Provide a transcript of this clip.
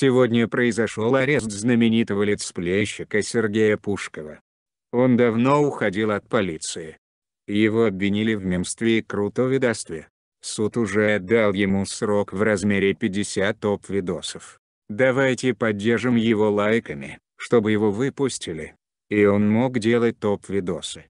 Сегодня произошел арест знаменитого летсплейщика Сергея Пушкова. Он давно уходил от полиции. Его обвинили в мемстве и крутоведовстве. Суд уже отдал ему срок в размере 50 топ-видосов. Давайте поддержим его лайками, чтобы его выпустили. И он мог делать топ-видосы.